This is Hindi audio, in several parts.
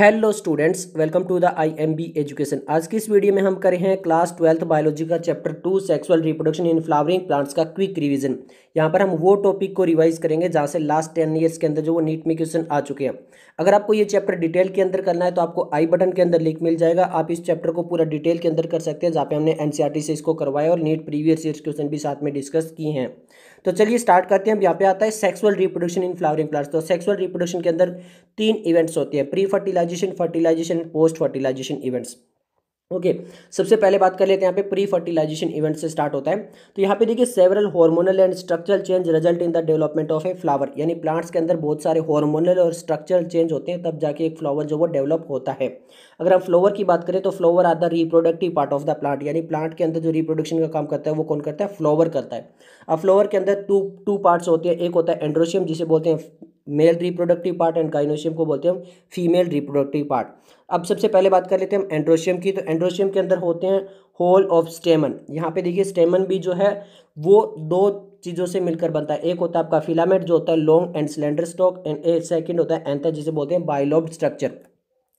Hello students welcome to the IMB education आज की इस वीडियो में हम कर रहे हैं क्लास ट्वेल्थ बायोलॉजी का chapter two sexual reproduction in flowering plants का क्विक रिवीजन यहाँ पर हम वो टॉपिक को रिवाइज करेंगे जहाँ से लास्ट टेन ईयर्स के अंदर जो वो नीट में क्वेश्चन आ चुके हैं अगर आपको ये चैप्टर डिटेल के अंदर करना है तो आपको आई बटन के अंदर लिंक मिल जाएगा आप इस चैप्टर को पूरा डिटेल के अंदर कर सकते हैं जहाँ पे हमने एन e से इसको करवाया और नीट प्रीवियस ईयर क्वेश्चन भी साथ में डिस्कस किए हैं तो चलिए स्टार्ट करते हैं अब यहाँ पे आता है sexual reproduction in flowering plants तो सेक्सुअल रिप्रोडक्शन के अंदर तीन इवेंट्स होते हैं pre fertilisation fertilisation post fertilisation events okay okay. सबसे पहले बात कर लेते हैं यहाँ पे प्री फर्टिलाइजेशन इवेंट से स्टार्ट होता है तो यहाँ पे देखिए several hormonal and structural change result in the development of a flower यानी प्लांट्स के अंदर बहुत सारे हार्मोनल और स्ट्रक्चरल चेंज होते हैं तब जाके एक फ्लावर जो वो डेवलप होता है अगर हम फ्लावर की बात करें तो flower are the reproductive part of the plant यानी प्लांट के अंदर जो रिप्रोडक्शन का काम करता है वो कौन करता है फ्लावर करता है अब फ्लावर के अंदर टू टू पार्ट्स होते हैं एक होता है एंड्रोशियम जिसे बोलते हैं male reproductive part and gynoecium को बोलते हैं हम फीमेल रिप्रोडक्टिव पार्ट अब सबसे पहले बात कर लेते हैं हम एंड्रोशियम की तो एंड्रोशियम के अंदर होते हैं होल ऑफ स्टेमन यहाँ पे देखिए स्टेमन भी जो है वो दो चीज़ों से मिलकर बनता है एक होता है आपका फिलामेंट जो होता है long and cylinder stalk and a second होता है एंथा जिसे बोलते हैं बायोलॉब स्ट्रक्चर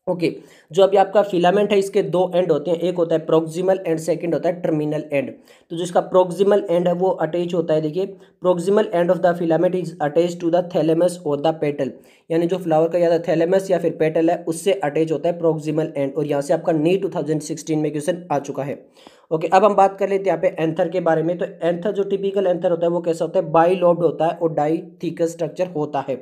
ओके okay, जो अभी आपका फिलामेंट है इसके दो एंड होते हैं एक होता है प्रोक्सिमल एंड सेकंड होता है टर्मिनल एंड तो जो इसका प्रोक्सिमल एंड है वो अटैच होता है देखिए proximal end of the filament is attach to the thalamus और द पेटल यानी जो फ्लावर का या तो थैलेमस या फिर पेटल है उससे अटैच होता है प्रोक्सिमल एंड और यहाँ से आपका नी टू में क्वेश्चन आ चुका है ओके okay, अब हम बात कर लेते हैं यहाँ पे एंथर के बारे में तो एंथर जो टिपिकल एंथर होता है वो कैसा होता है बाई लोब्ड होता है और डाई थीकर स्ट्रक्चर होता है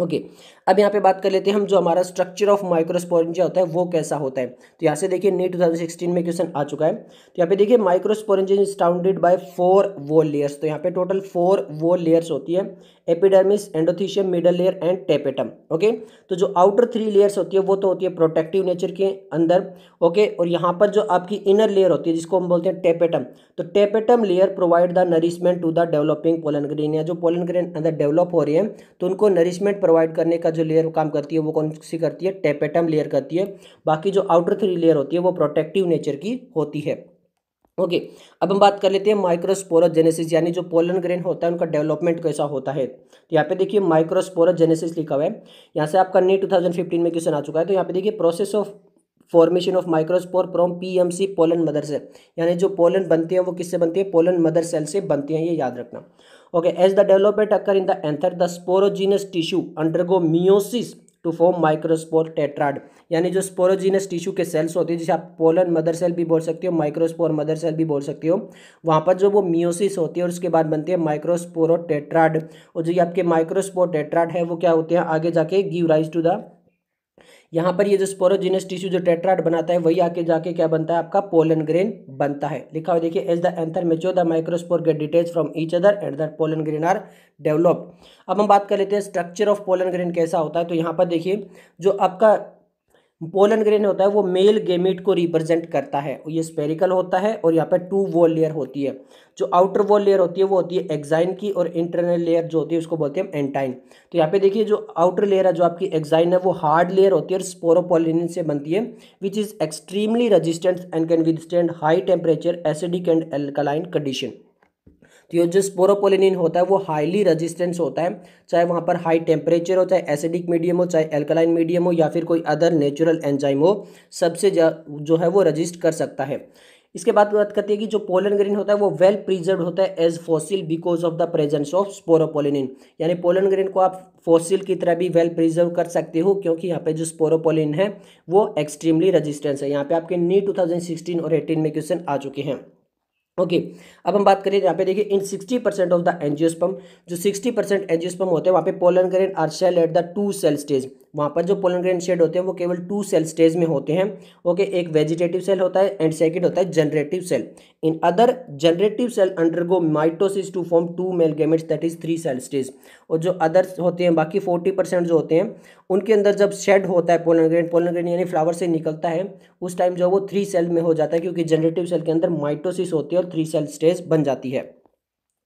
ओके okay. अब यहाँ पे बात कर लेते हैं हम जो हमारा स्ट्रक्चर ऑफ माइक्रोस्पोरेंजिया होता है वो कैसा होता है तो यहाँ से देखिए नीट 2016 में क्वेश्चन आ चुका है तो यहाँ पे देखिए microsporangia is surrounded by four wall layers तो यहाँ पे टोटल फोर वो लेयर्स होती है epidermis endothecium middle layer and tapetum okay तो जो आउटर थ्री लेयर्स होती है वो तो होती है प्रोटेक्टिव नेचर के अंदर ओके और यहाँ पर जो आपकी इनर लेयर होती है जिसको हम बोलते हैं टेपेटम तो tapetum layer provide the nourishment to the developing pollen grain या जो पोलन ग्रेन अंदर डेवलप हो रही है तो उनको नरिशमेंट प्रोवाइड करने का जो लेयर काम करती है वो कौन सी करती है टेपेटम लेयर करती है बाकी जो आउटर थ्री लेयर होती है वो प्रोटेक्टिव नेचर की होती है ओके अब हम बात कर लेते हैं माइक्रोस्पोरोजेनेसिस यानी जो पोलन ग्रेन होता है उनका डेवलपमेंट कैसा होता है तो यहाँ पे देखिए माइक्रोस्पोरोजेनेसिस लिखा हुआ है यहाँ से आपका नी 2015 में क्वेश्चन आ चुका है तो यहाँ पे देखिए process of formation of microspore from PMC pollen mother cell यानी जो पोलन बनते हैं वो किससे बनती है पोलन मदर सेल से बनते हैं ये याद रखना okay as the development occur in the anther the sporogenous tissue undergo meiosis to form microspore tetrad यानी जो स्पोरोजीनस टिश्यू के सेल्स होते हैं जिसे आप पोलन मदर सेल भी बोल सकते हो माइक्रोस्पोर मदर सेल भी बोल सकते हो वहाँ पर जो वो मियोसिस होती है और उसके बाद बनती है माइक्रोस्पोरो टेट्राड और जो ये आपके माइक्रोस्पोर टेट्राड है वो क्या होते हैं आगे जाके गिव राइज टू द यहाँ पर ये जो स्पोरोजिनस टिश्यू जो टेट्राइड बनाता है वही आके जाके क्या बनता है आपका पोलन ग्रेन बनता है लिखा हुआ देखिए as the anther mature the microspore get डिटेल्स from each other and that pollen grain are developed अब हम बात कर लेते हैं स्ट्रक्चर ऑफ पोलन ग्रेन कैसा होता है तो यहाँ पर देखिए जो आपका पोलन ग्रेन होता है वो मेल गेमिट को रिप्रेजेंट करता है ये स्पेरिकल होता है और यहाँ पर टू वॉल लेयर होती है जो आउटर वॉल लेयर होती है वो होती है एग्जाइन की और इंटरनल लेयर जो होती है उसको बोलते हैं हम एंटाइन तो यहाँ पे देखिए जो आउटर लेयर है जो आपकी एग्जाइन है वो हार्ड लेयर होती है और स्पोरोपोलिन से बनती है which is extremely resistant and can withstand high temperature acidic and alkaline condition तो ये जो स्पोरोपोलिनिन होता है वो हाईली रजिस्टेंस होता है चाहे वहाँ पर हाई टेम्परेचर हो चाहे एसिडिक मीडियम हो चाहे एल्कलाइन मीडियम हो या फिर कोई अदर नेचुरल एंजाइम हो सबसे जो है वो रजिस्ट कर सकता है इसके बाद बात करते हैं कि जो पोलन ग्रीन होता है वो वेल प्रिजर्व होता है as fossil because of the presence of sporopollenin यानी पोलन ग्रीन को आप फॉसिल की तरह भी वेल प्रिजर्व कर सकते हो क्योंकि यहाँ पे जो स्पोरोपोलिन है वो एक्सट्रीमली रजिस्टेंस है यहाँ पे आपके नी 2016 और 18 में क्वेश्चन आ चुके हैं ओके okay, अब हम बात करें यहाँ पे देखिए in 60 percent of the angiosperm जो 60 परसेंट एनजियोस्पम होते हैं वहाँ पे pollen grain are shed at the two cell stage वहाँ पर जो पोलन शेड होते हैं वो केवल टू सेल स्टेज में होते हैं ओके एक वेजिटेटिव सेल होता है एंड सेकेंड होता है generative cell in other generative cell undergo mitosis to form two male gametes that is three cell stage और जो अदर्स होते हैं बाकी फोर्टी परसेंट जो होते हैं उनके अंदर जब शेड होता है पोलन ग्रेन यानी फ्लावर से निकलता है उस टाइम जो वो थ्री सेल में हो जाता है क्योंकि जनरेटिव सेल के अंदर माइटोसिस होती है और थ्री सेल स्टेज बन जाती है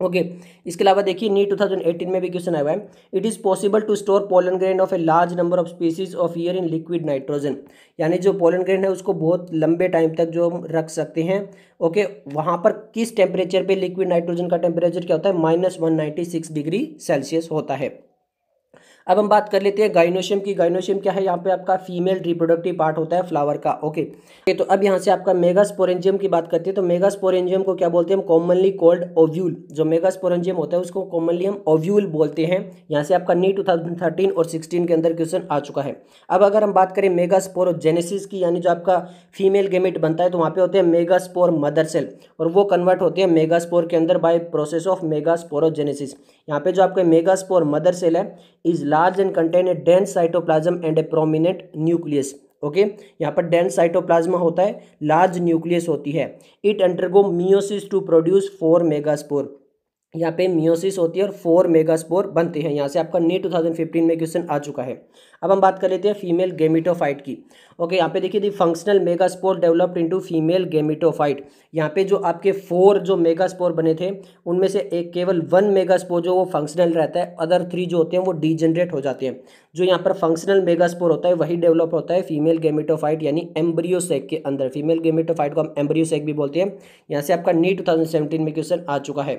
ओके okay. इसके अलावा देखिए नीट 2018 में भी क्वेश्चन आया हुआ है it is possible to store pollen grain of a large number of species of year in liquid nitrogen यानी जो पोलन ग्रेन है उसको बहुत लंबे टाइम तक जो हम रख सकते हैं ओके okay. वहाँ पर किस टेम्परेचर पे लिक्विड नाइट्रोजन का टेम्परेचर क्या होता है माइनस डिग्री सेल्सियस होता है अब हम बात कर लेते हैं गाइनोशियम की गाइनोशियम क्या है यहाँ पे आपका फीमेल रिप्रोडक्टिव पार्ट होता है फ्लावर का ओके okay. तो अब यहाँ से आपका मेगास्पोरेंजियम की बात करते हैं तो मेगास्पोरेंजियम को क्या बोलते हैं हम कॉमनली कोल्ड ओव्यूल जो मेगास्पोरेंजियम होता है उसको कॉमनली हम ओव्यूल बोलते हैं यहाँ से आपका नी टू और सिक्सटीन के अंदर क्वेश्चन आ चुका है अब अगर हम बात करें मेगास्पोरोजेनेसिस की यानी जो आपका फीमेल गेमिट बनता है तो वहाँ पर होते हैं मेगास्पोर मदर सेल और वो कन्वर्ट होते हैं मेगास्पोर के अंदर बाय प्रोसेस ऑफ मेगास्पोरोजेनेसिस यहाँ पे जो आपका मेगास्पोर मदर सेल है is large and contain a dense cytoplasm and a prominent nucleus okay यहाँ पर डेंस साइटोप्लाज्मा होता है लार्ज न्यूक्लियस होती है it undergo meiosis to produce four megaspore यहाँ पे मियोसिस होती है और फोर मेगास्पोर बनते हैं यहाँ से आपका नीट 2015 में क्वेश्चन आ चुका है अब हम बात कर लेते हैं फीमेल गेमिटोफाइट की ओके यहाँ पे देखिए the functional megaspore developed into female gametophyte यहाँ पे जो आपके फोर जो मेगास्पोर बने थे उनमें से एक केवल वन मेगास्पोर जो वो फंक्शनल रहता है अदर थ्री जो होते हैं वो डीजनरेट हो जाते हैं जो यहाँ पर फंक्शनल मेगास्पोर होता है वही डेवलप होता है फीमेल गेमिटोफाइट यानी एम्ब्रियो के अंदर फीमेल गेमिटोफाइट को हम एम्ब्रियो सेक भी बोलते हैं यहाँ से आपका नीट टू में क्वेश्चन आ चुका है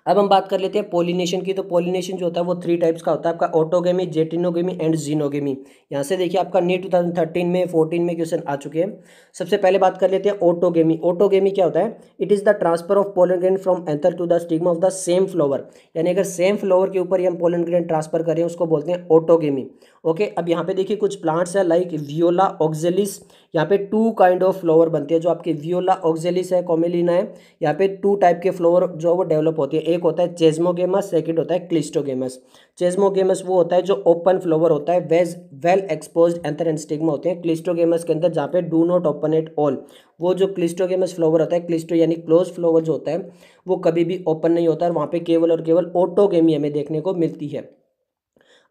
अब हम बात कर लेते हैं पोलिनेशन की तो पोलिनेशन जो होता है वो थ्री टाइप्स का होता है आपका ऑटोगेमी जेटिनोगेमी एंड जीनोगेमी यहाँ से देखिए आपका नीट टू में फोर्टीन में क्वेश्चन आ चुके हैं सबसे पहले बात कर लेते हैं ऑटोगेमी ऑटोगेमी क्या होता है it is the transfer of pollen grain from anther to the stigma of the same flower यानी अगर सेम फ्लोवर के ऊपर ही हम पोलन ग्रेन ट्रांसफर करें उसको बोलते हैं ऑटोगेमी ओके अब यहाँ पे देखिए कुछ प्लांट्स है लाइक वियोला ऑक्जेलिस यहाँ पे टू काइंड ऑफ फ्लोवर बनती है जो आपकी वियोला ऑक्जेलिस है कॉमेलिना है यहाँ पे टू टाइप के फ्लोवर जो है वो डेवलप होती है एक होता है चेजमोगेमस सेकेंड होता है क्लिस्टोगेमस चेजमोगेमस वो होता है जो ओपन फ्लोवर होता है with well expose anther and stigma होते हैं क्लिस्टोगेमस के अंदर जहाँ पे do not open at all वो जो क्लिस्टोगेमस फ्लोवर होता है क्लिस्टो यानी क्लोज फ्लोवर जो होता है वो कभी भी ओपन नहीं होता और वहाँ पर केवल और केवल ओटोगेमी हमें देखने को मिलती है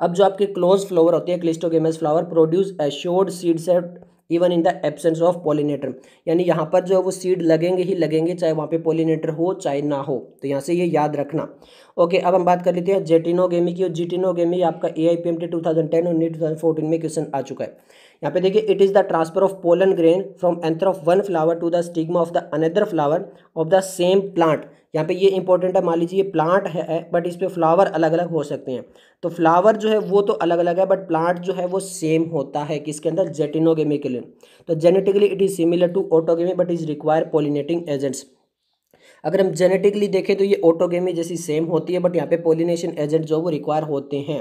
अब जो आपके क्लोज फ्लोवर होते हैं cleistogamous flower produce assured seeds at even in the absence of pollinator यानी यहाँ पर जो है वो सीड लगेंगे ही लगेंगे चाहे वहाँ पे पोलिनेटर हो चाहे ना हो तो यहाँ से ये याद रखना ओके अब हम बात कर लेते हैं जेटिनोगेमी की और जीटिनोगेमी आपका A I P M T two thousand ten और नीट टू थाउजेंड फोर्टीन में क्वेश्चन आ चुका है यहाँ पे देखिए it is the transfer of pollen grain from anther of one flower to the stigma of the another flower of the same plant यहाँ पे ये इंपॉर्टेंट है मान लीजिए ये प्लांट है बट इस पर फ्लावर अलग अलग हो सकते हैं तो फ्लावर जो है वो तो अलग अलग है बट प्लांट जो है वो सेम होता है किसके अंदर जेटिनोगेमी के लिए तो genetically it is similar to autogamy but is require pollinating agents अगर हम जेनेटिकली देखें तो ये ऑटोगेमी जैसी सेम होती है बट यहाँ पे पोलिनेशन एजेंट जो वो रिक्वायर होते हैं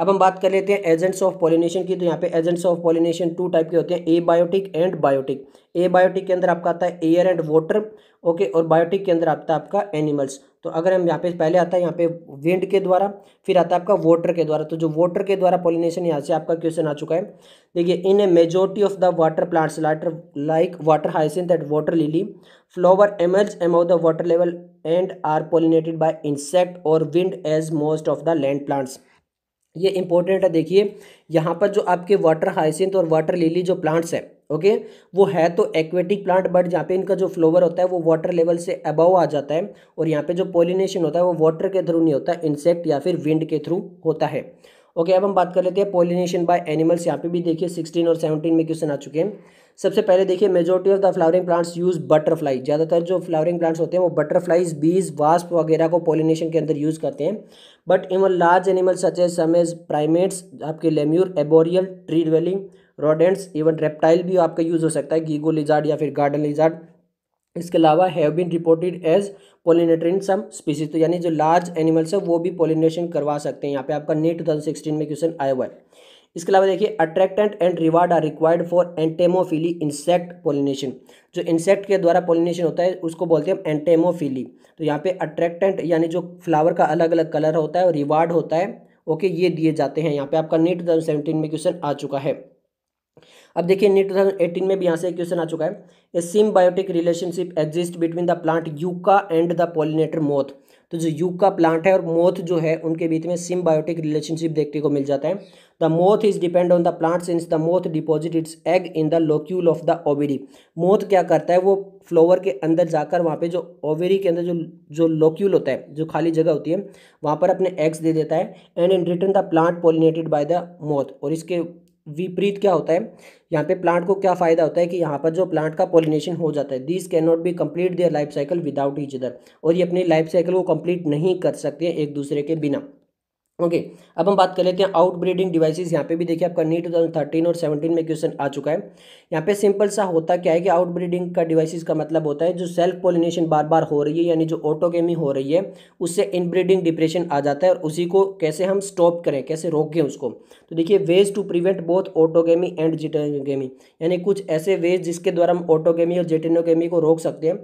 अब हम बात कर लेते हैं एजेंट्स ऑफ पॉलिनेशन की तो यहाँ पे agents of pollination two type के होते हैं abiotic and biotic abiotic के अंदर आपका आता है एयर एंड वाटर ओके और बायोटिक के अंदर आता है आपका एनिमल्स तो अगर हम यहाँ पे पहले आता है यहाँ पे विंड के द्वारा फिर आता है आपका वाटर के द्वारा तो जो वाटर के द्वारा पॉलिनेशन यहाँ से आपका क्वेश्चन आ चुका है देखिए in a majority of the water plants lighter like water hyacinth and water lily flower emerge above the water level and are pollinated by insect और wind as most of the land plants ये इंपॉर्टेंट है देखिए यहाँ पर जो आपके वाटर हाइसिंथ और वाटर लिली जो प्लांट्स हैं ओके वो है तो एक्वेटिक प्लांट बट जहाँ पे इनका जो फ्लोवर होता है वो वाटर लेवल से अबव आ जाता है और यहाँ पे जो पोलिनेशन होता है वो वाटर के थ्रू नहीं होता इंसेक्ट या फिर विंड के थ्रू होता है ओके अब हम बात कर लेते हैं पोलिनेशन बाय एनिमल्स यहाँ पे भी देखिए सिक्सटीन और सेवनटीन में क्वेश्चन आ चुके हैं सबसे पहले देखिए majority of the flowering plants use butterfly ज़्यादातर जो फ्लावरिंग प्लांट्स होते हैं वो बटरफ्लाइज बीज वास्प वगैरह को पोलिनेशन के अंदर यूज़ करते हैं but even large animals such as some primates आपके lemur arboreal tree dwelling rodents even reptile भी आपका यूज़ हो सकता है गीगो लिजार्ड या फिर गार्डन लिजार्ड इसके अलावा have been reported as pollinator in some species तो यानी जो लार्ज एनिमल्स है वो भी पोलिनेशन करवा सकते हैं यहाँ पे आपका नेट 2016 में क्वेश्चन आया हुआ है इसके अलावा देखिए attractant and reward are required for entomophily insect pollination जो इंसेक्ट के द्वारा पोलिनेशन होता है उसको बोलते हैं एंटेमोफिली तो यहाँ पे अट्रैक्टेंट यानी जो फ्लावर का अलग अलग कलर होता है रिवार्ड होता है ओके ये दिए जाते हैं यहाँ पे आपका नेट दो में क्वेश्चन आ चुका है अब देखिए नीट टू थाउजेंड एटीन में भी यहाँ से एक क्वेश्चन आ चुका है a symbiotic relationship exist between the plant yucca and the pollinator moth तो जो यूका प्लांट है और मोथ जो है उनके बीच में सिम्बायोटिक रिलेशनशिप देखने को मिल जाता है the moth is depend on the plant since the moth deposit its egg in the locule of the ovary moth क्या करता है वो फ्लोवर के अंदर जाकर वहाँ पे जो ओवेरी के अंदर जो जो लोक्यूल होता है जो खाली जगह होती है वहाँ पर अपने एग्स दे देता है and in return the plant pollinated by the moth और इसके विपरीत क्या होता है यहाँ पे प्लांट को क्या फ़ायदा होता है कि यहाँ पर जो प्लांट का पोलिनेशन हो जाता है this can not be complete their life cycle without each other और ये अपनी लाइफ साइकिल को कंप्लीट नहीं कर सकते एक दूसरे के बिना ओके अब हम बात कर लेते हैं आउट ब्रीडिंग डिवाइसिस यहाँ पे भी देखिए आपका नीट टू थर्टीन और सेवनटीन में क्वेश्चन आ चुका है यहाँ पे सिंपल सा होता क्या है कि आउट ब्रीडिंग का डिवाइसिस का मतलब होता है जो सेल्फ पोलिनेशन बार बार हो रही है यानी जो ऑटोकेमी हो रही है उससे इनब्रीडिंग डिप्रेशन आ जाता है और उसी को कैसे हम स्टॉप करें कैसे रोकें उसको तो देखिए ways to prevent both autogamy and geitonogamy यानी कुछ ऐसे वेज जिसके द्वारा हम ऑटोगेमी और जिटेनोगेमी को रोक सकते हैं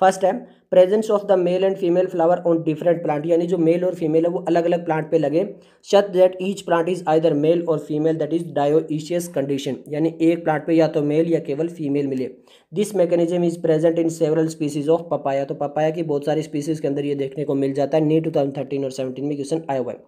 फर्स्ट है presence of the male and female flower on different plant यानी जो मेल और फीमेल है वो अलग अलग प्लांट पे लगे such that each plant is either male और female that is dioecious condition यानी एक प्लांट पे या तो मेल या केवल फीमेल मिले this mechanism is present in several species of papaya तो पपाया की बहुत सारी स्पीसीज के अंदर ये देखने को मिल जाता है नी टू और सेवनटीन में क्वेश्चन आया हुआ है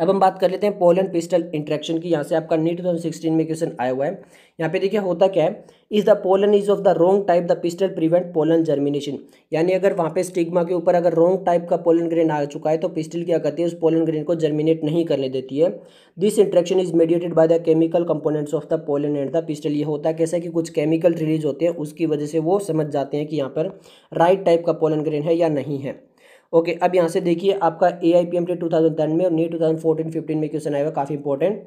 अब हम बात कर लेते हैं पोलन पिस्टल इंट्रैक्शन की यहाँ से आपका नीट टू थाउजेंड में क्वेश्चन आया हुआ है यहाँ पे देखिए होता क्या है is the pollen is of the wrong type the pistil prevent pollen germination यानी अगर वहाँ पे स्टिग्मा के ऊपर अगर रोंग टाइप का पोलन ग्रेन आ चुका है तो पिस्टल क्या करती है उस पोलन ग्रेन को जर्मिनेट नहीं करने देती है this interaction is mediated by the chemical components of the pollen and the pistil ये होता है कैसे कि कुछ केमिकल रिलीज होते हैं उसकी वजह से वो समझ जाते हैं कि यहाँ पर राइट टाइप का पोलन ग्रेन है या नहीं है ओके अब यहाँ से देखिए आपका A I P M T two thousand ten में और NEET two thousand fourteen fifteen में क्वेश्चन आएगा काफ़ी important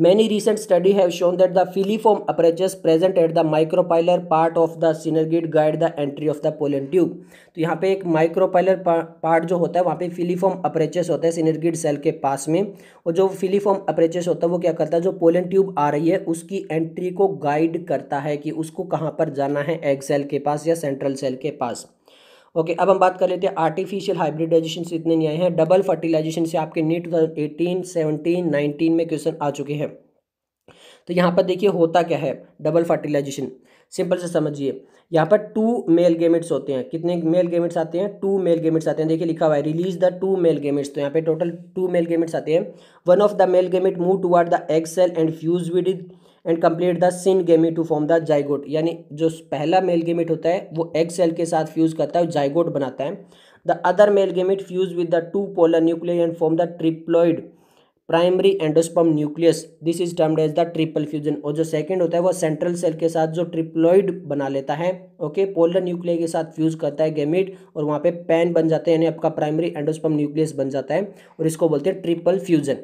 many recent study have shown that the filiform apparatus present at the micropylar part of the synergid guide the entry of the pollen tube तो यहाँ पे एक माइक्रोपाइलर पार्ट जो होता है वहाँ पे फिलीफॉर्म अप्रेचेस होता है सिनर्गिड सेल के पास में और जो फिलीफॉर्म अप्रेचेस होता है वो क्या करता है जो पोलन ट्यूब आ रही है उसकी एंट्री को गाइड करता है कि उसको कहाँ पर जाना है एग सेल के पास या सेंट्रल सेल के पास ओके अब हम बात कर लेते हैं आर्टिफिशियल हाइब्रिडाइजेशन से इतने नहीं आए हैं डबल फर्टिलाइजेशन से आपके NEET two thousand eighteen seventeen nineteen में क्वेश्चन आ चुके हैं तो यहाँ पर देखिए होता क्या है डबल फर्टिलाइजेशन सिंपल से समझिए यहाँ पर टू मेल गेमिट्स होते हैं कितने मेल गेमिट्स आते हैं टू मेल गेमिट्स आते हैं देखिए लिखा हुआ है release the two male gametes तो यहाँ पे टोटल टू मेल गेमिट्स आते हैं one of the male gamete move toward the egg cell and fuse with and complete the syn gamete to form the zygote यानी जो पहला मेल गेमिट होता है वो एग सेल के साथ फ्यूज़ करता है जाइगोट बनाता है the other male gamete fuse with the two polar nuclear and form the triploid primary endosperm nucleus this is termed as the triple fusion और जो सेकेंड होता है वो सेंट्रल सेल के साथ जो ट्रिप्लॉइड बना लेता है ओके पोलर न्यूक्लियर के साथ फ्यूज करता है गेमिट और वहाँ पे पैन बन जाते हैं यानी आपका प्राइमरी एंडोस्पम न्यूक्लियस बन जाता है और इसको बोलते हैं ट्रिपल फ्यूजन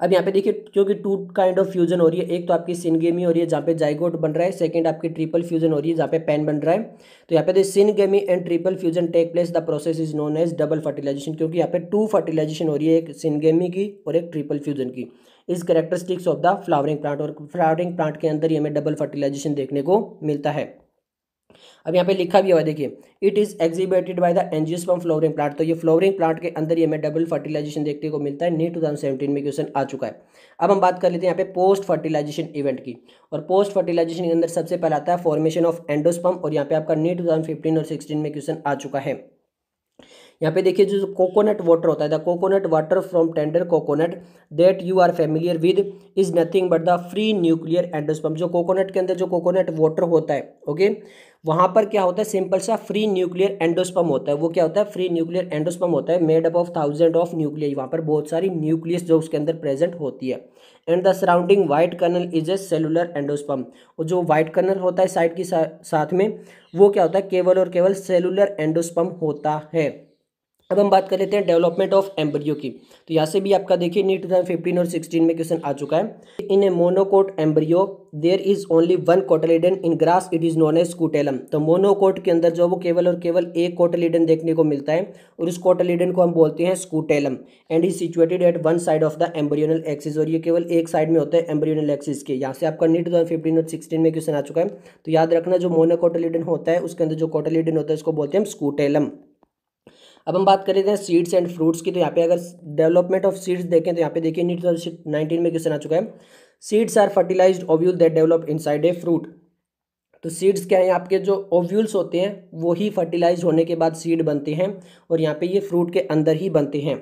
अब यहाँ पे देखिए क्योंकि टू काइंड ऑफ फ्यूजन हो रही है एक तो आपकी सिनगेमी हो रही है जहाँ पे जाइगोट बन रहा है सेकंड आपकी ट्रिपल फ्यूजन हो रही है जहाँ पे पेन बन रहा है तो यहाँ पे तो syngamy and triple fusion take place the process is known as double fertilization क्योंकि यहाँ पे टू फर्टिलाइजेशन हो रही है एक सिनगेमी की और एक ट्रिपल फ्यूजन की is characteristics of the flowering plant और फ्लावरिंग प्लांट के अंदर ही हमें डबल फर्टिलाइजेशन देखने को मिलता है अब यहाँ पे लिखा भी हुआ देखिए it is exhibited by the angiosperm flowering plant तो ये फ्लोरिंग प्लांट के अंदर ही हमें डबल फर्टिलाइजेशन देखने को मिलता है नीट टू थाउजेंड सेवेंटीन में क्वेश्चन आ चुका है अब हम बात कर लेते हैं यहाँ पे पोस्ट फर्टिलाइजेशन इवेंट की और पोस्ट फर्टिलाइजेशन के अंदर सबसे पहला आता है फॉर्मेशन ऑफ एंडोस्पम और यहाँ पे आपका नीट टू थाउजेंड फिफ्टीन और सिक्सटीन में क्वेश्चन आ चुका है यहाँ पे देखिए जो कोकोनट वाटर होता है the coconut water from tender coconut that you are familiar with is nothing but the free nuclear endosperm जो कोकोनट के अंदर जो कोकोनट वाटर होता है ओके वहाँ पर क्या होता है सिंपल सा फ्री न्यूक्लियर एंडोस्पम होता है वो क्या होता है फ्री न्यूक्लियर एंडोस्पम होता है made up of thousand of nuclear वहाँ पर बहुत सारी न्यूक्लियस जो उसके अंदर प्रेजेंट होती है and the surrounding white kernel is a cellular endosperm और जो वाइट कर्नल होता है साइड के सा, साथ में वो क्या होता है केवल और केवल सेलुलर एंडोस्पम होता है अब हम बात कर लेते हैं डेवलपमेंट ऑफ एम्ब्रियो की तो यहाँ से भी आपका देखिए नीट टू फिफ्टीन और सिक्सटीन में क्वेश्चन आ चुका है in a monocot embryo there is only one cotyledon in grass it is known as scutellum तो मोनोकोट के अंदर जो वो केवल और केवल एक कोटलीडन देखने को मिलता है और उस कोटलीडन को हम बोलते हैं scutellum and is situated at one side of the embryonal axis और ये केवल एक साइड में होता है एम्ब्रियोनल एक्सिस के यहाँ से आपका नीट टू फिफ्टीन और सिक्सटीन में क्वेश्चन आ चुका है तो याद रखना जो मोनोकोटलीडन होता है उसके अंदर जो कोटलीडन होता है उसको बोलते हैं स्कूटेलम अब हम बात हैं सीड्स एंड फ्रूट्स की तो यहाँ पे अगर डेवलपमेंट ऑफ सीड्स देखें तो यहाँ पे देखिए नीट नाइनटीन में क्वेश्चन आ चुका है seeds are fertilize ovule that develop inside a fruit तो सीड्स क्या है आपके जो ओव्यूल्स होते हैं वो ही फर्टिलाइज होने के बाद सीड बनते हैं और यहाँ पे ये फ्रूट के अंदर ही बनते हैं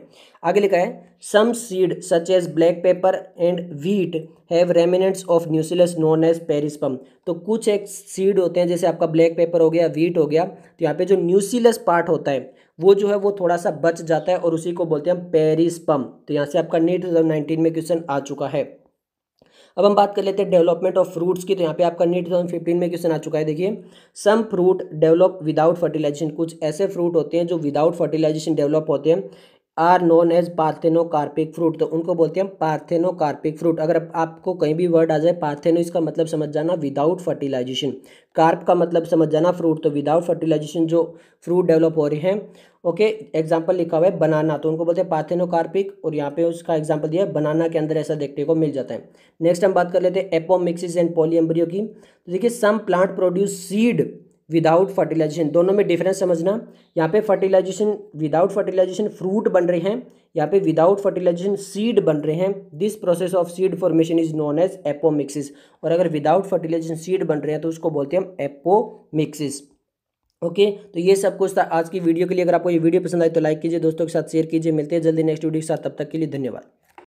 आगे लिखा है some seed such as black pepper and wheat have remnants of nucellus known as perisperm तो कुछ एक सीड होते हैं जैसे आपका ब्लैक पेपर हो गया व्हीट हो गया तो यहाँ पे जो न्यूसिलस पार्ट होता है वो जो है वो थोड़ा सा बच जाता है और उसी को बोलते हैं पेरिस पेरिस्पम तो यहाँ से आपका नीट टू में क्वेश्चन आ चुका है अब हम बात कर लेते हैं डेवलपमेंट ऑफ फ्रूट्स की तो यहाँ पे आपका नीट टू फिफ्टीन में क्वेश्चन आ चुका है देखिए some fruit develop without fertilization कुछ ऐसे फ्रूट होते हैं जो विदाउट फर्टिलाइजेशन डेवलप होते हैं are known as parthenocarpic fruit तो उनको बोलते हैं पार्थेनो पार्थेनोकार्पिक फ्रूट अगर आपको कहीं भी वर्ड आ जाए पार्थेनो इसका मतलब समझ जाना विदाउट फर्टिलाइजेशन कार्प का मतलब समझ जाना फ्रूट तो विदाउट फर्टिलाइजेशन जो फ्रूट डेवलप हो रहे हैं ओके एग्जाम्पल लिखा हुआ है बनाना तो उनको बोलते हैं पार्थेनोकार्पिक और यहाँ पे उसका एग्जाम्पल दिया है बनाना के अंदर ऐसा देखने को मिल जाता है नेक्स्ट हम बात कर लेते हैं एपोमिक्सिस एंड पोलियम्बरियो की तो देखिए some plant produce seed without fertilization दोनों में डिफरेंस समझना यहाँ पे फर्टिलाइजेशन विदाउट फर्टिलाइजेशन फ्रूट बन रहे हैं यहाँ पे विदाउट फर्टिलाइजेशन सीड बन रहे हैं this process of seed formation is known as apomixis और अगर विदाउट फर्टिलाइजेशन सीड बन रहे हैं तो उसको बोलते हैं हम एपोमिक्सिस ओके तो ये सब कुछ था आज की वीडियो के लिए अगर आपको ये वीडियो पसंद आए तो लाइक कीजिए दोस्तों के साथ शेयर कीजिए मिलते हैं जल्दी नेक्स्ट वीडियो के साथ तब तक के लिए धन्यवाद